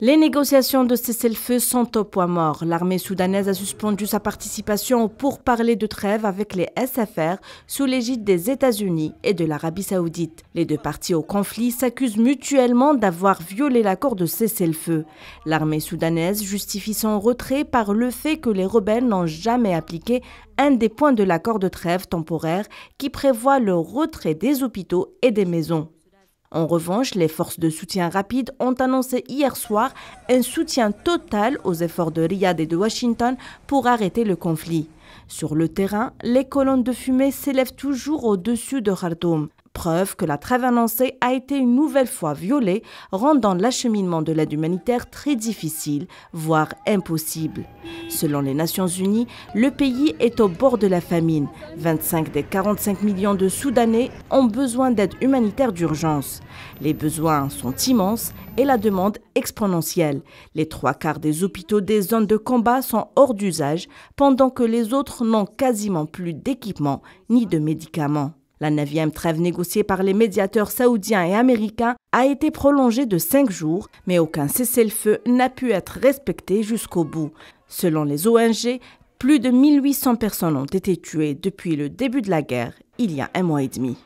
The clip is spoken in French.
Les négociations de cessez-le-feu sont au point mort. L'armée soudanaise a suspendu sa participation pour parler de trêve avec les SFR sous l'égide des États-Unis et de l'Arabie saoudite. Les deux parties au conflit s'accusent mutuellement d'avoir violé l'accord de cessez-le-feu. L'armée soudanaise justifie son retrait par le fait que les rebelles n'ont jamais appliqué un des points de l'accord de trêve temporaire qui prévoit le retrait des hôpitaux et des maisons. En revanche, les forces de soutien rapide ont annoncé hier soir un soutien total aux efforts de Riyad et de Washington pour arrêter le conflit. Sur le terrain, les colonnes de fumée s'élèvent toujours au-dessus de Khartoum preuve que la trêve annoncée a été une nouvelle fois violée, rendant l'acheminement de l'aide humanitaire très difficile, voire impossible. Selon les Nations Unies, le pays est au bord de la famine. 25 des 45 millions de Soudanais ont besoin d'aide humanitaire d'urgence. Les besoins sont immenses et la demande exponentielle. Les trois quarts des hôpitaux des zones de combat sont hors d'usage, pendant que les autres n'ont quasiment plus d'équipement ni de médicaments. La neuvième trêve négociée par les médiateurs saoudiens et américains a été prolongée de cinq jours, mais aucun cessez-le-feu n'a pu être respecté jusqu'au bout. Selon les ONG, plus de 1800 personnes ont été tuées depuis le début de la guerre, il y a un mois et demi.